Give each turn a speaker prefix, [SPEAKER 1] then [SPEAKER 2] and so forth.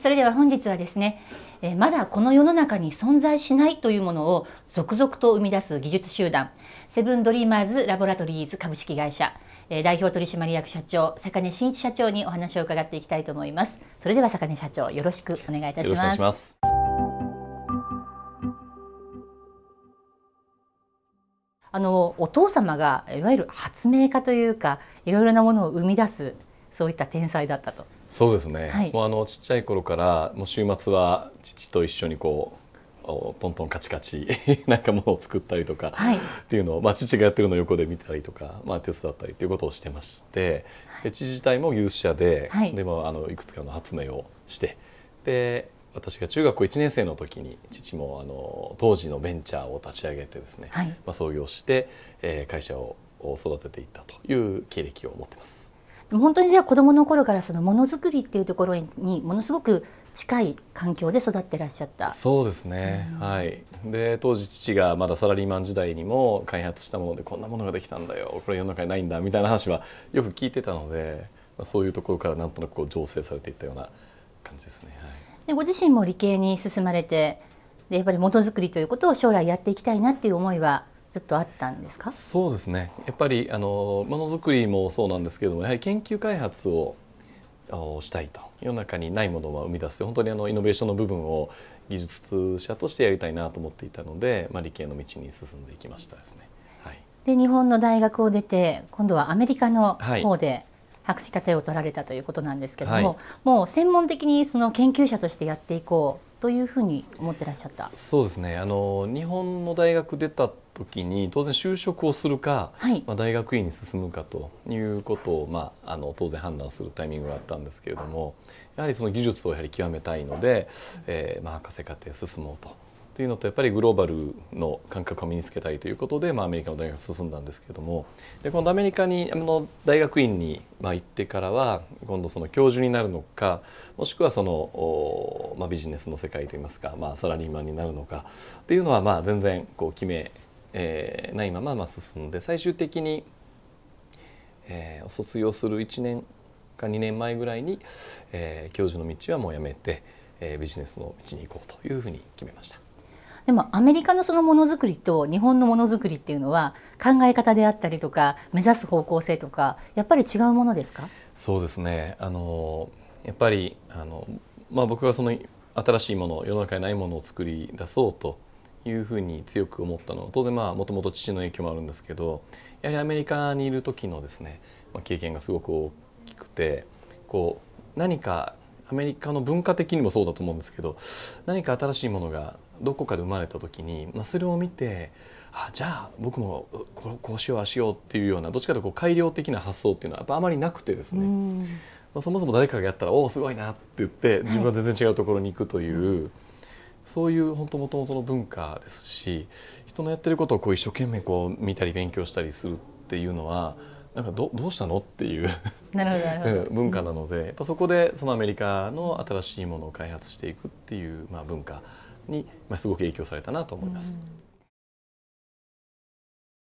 [SPEAKER 1] それでは本日はですねまだこの世の中に存在しないというものを続々と生み出す技術集団セブンドリーマーズラボラトリーズ株式会社代表取締役社長坂根真一社長にお話を伺っていきたいと思いますそれでは坂根社長よろしくお願いいたしますあのお父様がいわゆる発明家というかいろいろなものを生み出すそういった天才だったと。
[SPEAKER 2] そうですね、はい、もうあのちっちゃい頃からもう週末は父と一緒にこうトントンカチカチ なんかものを作ったりとか、はい、っていうのを、まあ、父がやってるのを横で見たりとか、まあ、手伝ったりということをしてまして、はい、父自体も技術者で,、はい、でもあのいくつかの発明をしてで私が中学校1年生の時に父もあの当時のベンチャーを立ち上げてですね、はい、まあ、創業して、えー、会社を育てていったという経歴を持ってます。
[SPEAKER 1] 本当にじゃあ子どもの頃からそのものづくりっていうところにものすごく近い環境で育ってらっしゃった
[SPEAKER 2] そうですね、うん、はいで当時父がまだサラリーマン時代にも開発したものでこんなものができたんだよこれ世の中にないんだみたいな話はよく聞いてたので、まあ、そういうところからなんとなくこう醸成されていったような感じですね。はい、
[SPEAKER 1] でご自身も理系に進まれてでやっぱりものづくりということを将来やっていきたいなっていう思いはずっとあったんで
[SPEAKER 2] すかそうですねやっぱりあのものづくりもそうなんですけどもやはり研究開発をしたいと世の中にないものを生み出す本当にあのイノベーションの部分を技術者としてやりたいなと思っていたので、まあ、理系の道に進んでいきましたですね。
[SPEAKER 1] はい、で日本の大学を出て今度はアメリカの方で、はい、博士課程を取られたということなんですけれども、はい、もう専門的にその研究者としてやっていこうというふうに思ってらっしゃった
[SPEAKER 2] そうですねあの日本の大学出た時に当然就職をするか、はい、まあ、大学院に進むかということを、まあ、あの当然判断するタイミングがあったんですけれどもやはりその技術をやはり極めたいので、えーまあ、博士課程進もうと。っていうのとやっぱりグローバルの感覚を身につけたいということで、まあ、アメリカの大学が進んだんですけれどもで今度アメリカにあの大学院に、まあ、行ってからは今度その教授になるのかもしくはその、まあ、ビジネスの世界といいますか、まあ、サラリーマンになるのかっていうのはまあ全然こう決め、えー、ないまままあ進んで最終的に、えー、卒業する1年か2年前ぐらいに、えー、教授の道はもうやめて。ビジネスの道に行こうというふうに決めました。
[SPEAKER 1] でもアメリカのそのものづくりと日本のものづくりっていうのは考え方であったりとか目指す方向性とかやっぱり違うものですか
[SPEAKER 2] そうですねあのやっぱりあの、まあ、僕がその新しいもの世の中にないものを作り出そうというふうに強く思ったのは当然もともと父の影響もあるんですけどやはりアメリカにいる時のですね、まあ、経験がすごく大きくてこう何かアメリカの文化的にもそうだと思うんですけど何か新しいものがどこかで生まれた時に、まあ、それを見てあじゃあ僕もここうしようあしようっていうようなどっちかというと改良的な発想っていうのはやっぱあまりなくてですね、まあ、そもそも誰かがやったらおおすごいなって言って自分は全然違うところに行くという、はい、そういう本当もともとの文化ですし人のやってることをこう一生懸命こう見たり勉強したりするっていうのはなんかどどうしたのっていう文化なので、やっぱそこでそのアメリカの新しいものを開発していくっていう、まあ、文化に、まあ、すごく影響されたなと思います。うん